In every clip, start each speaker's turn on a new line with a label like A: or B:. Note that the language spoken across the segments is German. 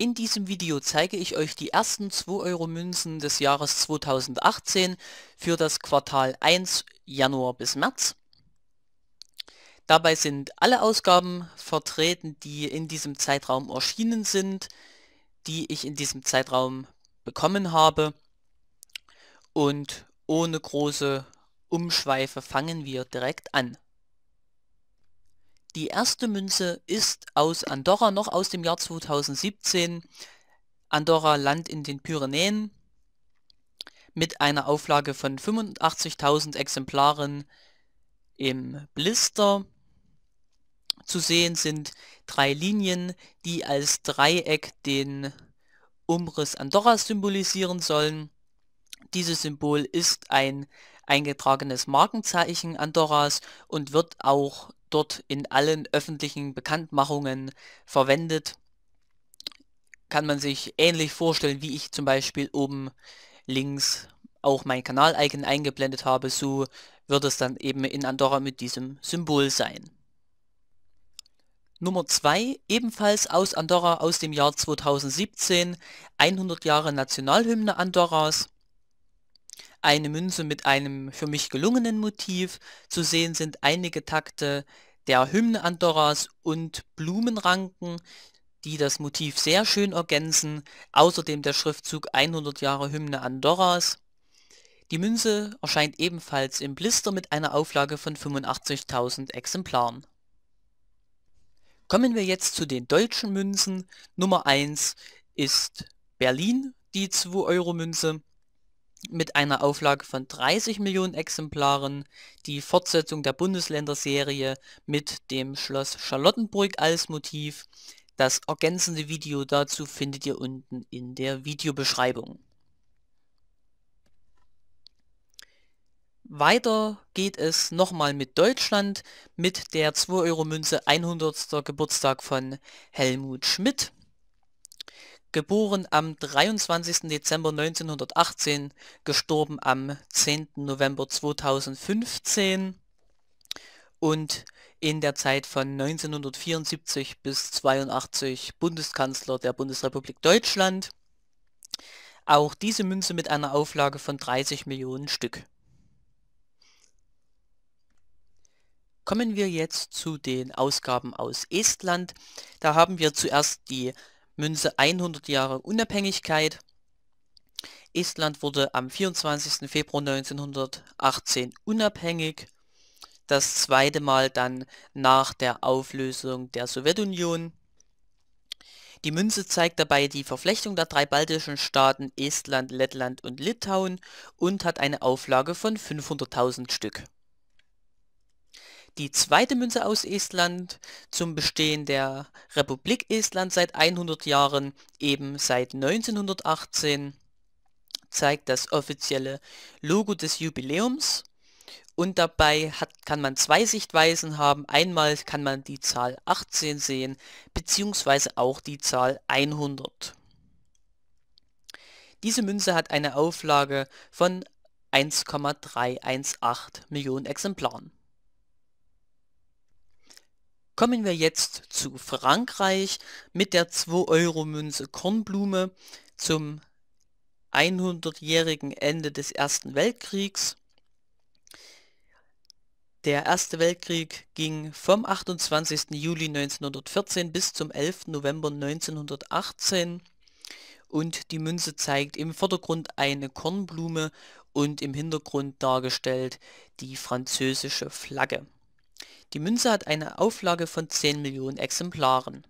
A: In diesem Video zeige ich euch die ersten 2 Euro Münzen des Jahres 2018 für das Quartal 1 Januar bis März. Dabei sind alle Ausgaben vertreten, die in diesem Zeitraum erschienen sind, die ich in diesem Zeitraum bekommen habe. Und ohne große Umschweife fangen wir direkt an. Die erste Münze ist aus Andorra, noch aus dem Jahr 2017. Andorra Land in den Pyrenäen mit einer Auflage von 85.000 Exemplaren im Blister. Zu sehen sind drei Linien, die als Dreieck den Umriss Andorras symbolisieren sollen. Dieses Symbol ist ein eingetragenes Markenzeichen Andorras und wird auch dort in allen öffentlichen Bekanntmachungen verwendet. Kann man sich ähnlich vorstellen, wie ich zum Beispiel oben links auch mein Kanal-Icon eingeblendet habe, so wird es dann eben in Andorra mit diesem Symbol sein. Nummer 2, ebenfalls aus Andorra aus dem Jahr 2017, 100 Jahre Nationalhymne Andorras eine Münze mit einem für mich gelungenen Motiv. Zu sehen sind einige Takte der Hymne Andorras und Blumenranken, die das Motiv sehr schön ergänzen. Außerdem der Schriftzug 100 Jahre Hymne Andorras. Die Münze erscheint ebenfalls im Blister mit einer Auflage von 85.000 Exemplaren. Kommen wir jetzt zu den deutschen Münzen. Nummer 1 ist Berlin, die 2-Euro-Münze mit einer Auflage von 30 Millionen Exemplaren die Fortsetzung der Bundesländerserie mit dem Schloss Charlottenburg als Motiv. Das ergänzende Video dazu findet ihr unten in der Videobeschreibung. Weiter geht es nochmal mit Deutschland mit der 2-Euro-Münze 100. Geburtstag von Helmut Schmidt geboren am 23. Dezember 1918, gestorben am 10. November 2015 und in der Zeit von 1974 bis 82 Bundeskanzler der Bundesrepublik Deutschland. Auch diese Münze mit einer Auflage von 30 Millionen Stück. Kommen wir jetzt zu den Ausgaben aus Estland. Da haben wir zuerst die Münze 100 Jahre Unabhängigkeit. Estland wurde am 24. Februar 1918 unabhängig. Das zweite Mal dann nach der Auflösung der Sowjetunion. Die Münze zeigt dabei die Verflechtung der drei baltischen Staaten Estland, Lettland und Litauen und hat eine Auflage von 500.000 Stück die zweite Münze aus Estland zum Bestehen der Republik Estland seit 100 Jahren, eben seit 1918, zeigt das offizielle Logo des Jubiläums. Und dabei hat, kann man zwei Sichtweisen haben. Einmal kann man die Zahl 18 sehen, beziehungsweise auch die Zahl 100. Diese Münze hat eine Auflage von 1,318 Millionen Exemplaren. Kommen wir jetzt zu Frankreich mit der 2-Euro-Münze Kornblume zum 100-jährigen Ende des Ersten Weltkriegs. Der Erste Weltkrieg ging vom 28. Juli 1914 bis zum 11. November 1918 und die Münze zeigt im Vordergrund eine Kornblume und im Hintergrund dargestellt die französische Flagge. Die Münze hat eine Auflage von 10 Millionen Exemplaren.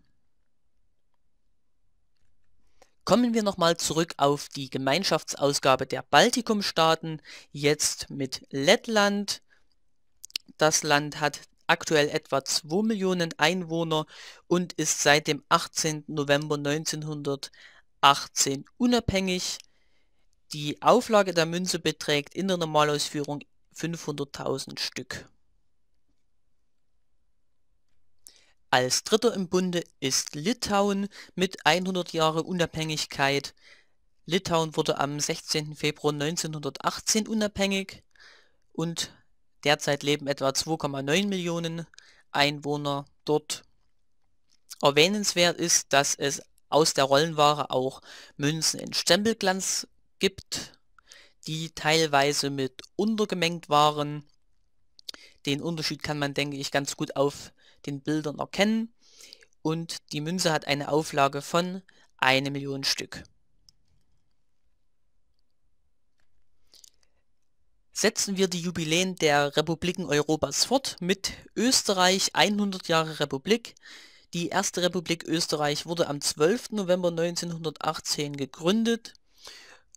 A: Kommen wir nochmal zurück auf die Gemeinschaftsausgabe der Baltikumstaaten, jetzt mit Lettland. Das Land hat aktuell etwa 2 Millionen Einwohner und ist seit dem 18. November 1918 unabhängig. Die Auflage der Münze beträgt in der Normalausführung 500.000 Stück. Als dritter im Bunde ist Litauen mit 100 Jahre Unabhängigkeit. Litauen wurde am 16. Februar 1918 unabhängig und derzeit leben etwa 2,9 Millionen Einwohner dort. Erwähnenswert ist, dass es aus der Rollenware auch Münzen in Stempelglanz gibt, die teilweise mit untergemengt waren. Den Unterschied kann man, denke ich, ganz gut auf den Bildern erkennen. Und die Münze hat eine Auflage von 1 Million Stück. Setzen wir die Jubiläen der Republiken Europas fort mit Österreich 100 Jahre Republik. Die erste Republik Österreich wurde am 12. November 1918 gegründet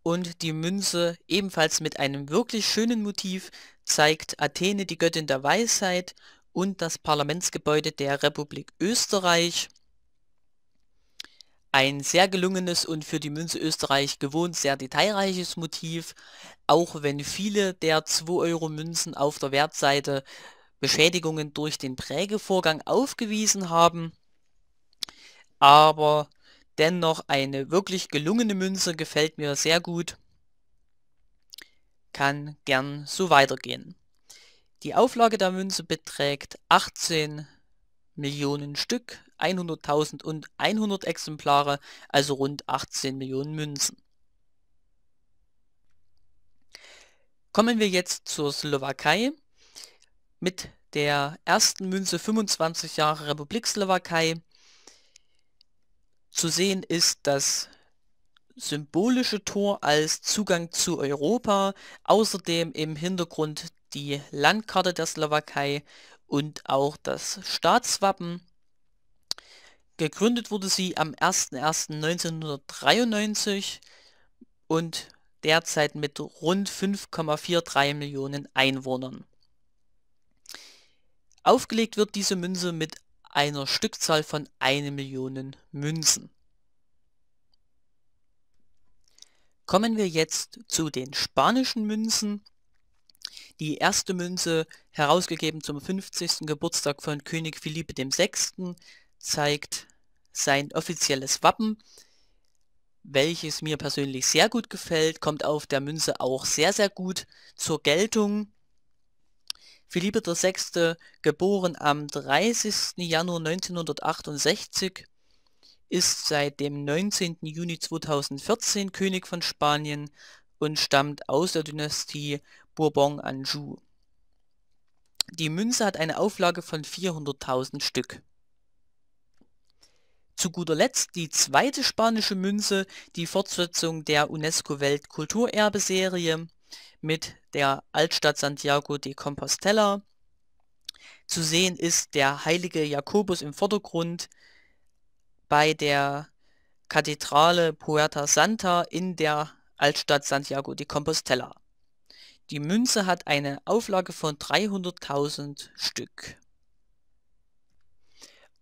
A: und die Münze ebenfalls mit einem wirklich schönen Motiv zeigt Athene, die Göttin der Weisheit und das Parlamentsgebäude der Republik Österreich. Ein sehr gelungenes und für die Münze Österreich gewohnt sehr detailreiches Motiv, auch wenn viele der 2-Euro-Münzen auf der Wertseite Beschädigungen durch den Prägevorgang aufgewiesen haben. Aber dennoch eine wirklich gelungene Münze gefällt mir sehr gut. Kann gern so weitergehen. Die Auflage der Münze beträgt 18 Millionen Stück, 100.000 und 100 Exemplare, also rund 18 Millionen Münzen. Kommen wir jetzt zur Slowakei. Mit der ersten Münze 25 Jahre Republik Slowakei zu sehen ist das symbolische Tor als Zugang zu Europa, außerdem im Hintergrund die Landkarte der Slowakei und auch das Staatswappen. Gegründet wurde sie am 01.01.1993 und derzeit mit rund 5,43 Millionen Einwohnern. Aufgelegt wird diese Münze mit einer Stückzahl von 1 Million Münzen. Kommen wir jetzt zu den spanischen Münzen die erste Münze, herausgegeben zum 50. Geburtstag von König Philippe VI., zeigt sein offizielles Wappen, welches mir persönlich sehr gut gefällt, kommt auf der Münze auch sehr, sehr gut zur Geltung. Philippe VI., geboren am 30. Januar 1968, ist seit dem 19. Juni 2014 König von Spanien und stammt aus der Dynastie Bourbon-Anjou. Die Münze hat eine Auflage von 400.000 Stück. Zu guter Letzt die zweite spanische Münze, die Fortsetzung der UNESCO-Weltkulturerbe-Serie mit der Altstadt Santiago de Compostela. Zu sehen ist der heilige Jakobus im Vordergrund bei der Kathedrale Puerta Santa in der Altstadt Santiago de Compostela. Die Münze hat eine Auflage von 300.000 Stück.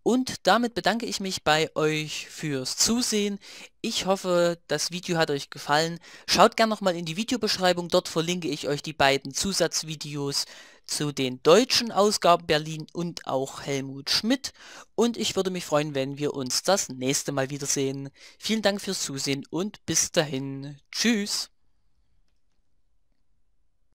A: Und damit bedanke ich mich bei euch fürs Zusehen. Ich hoffe, das Video hat euch gefallen. Schaut gerne nochmal in die Videobeschreibung, dort verlinke ich euch die beiden Zusatzvideos zu den deutschen Ausgaben Berlin und auch Helmut Schmidt. Und ich würde mich freuen, wenn wir uns das nächste Mal wiedersehen. Vielen Dank fürs Zusehen und bis dahin. Tschüss.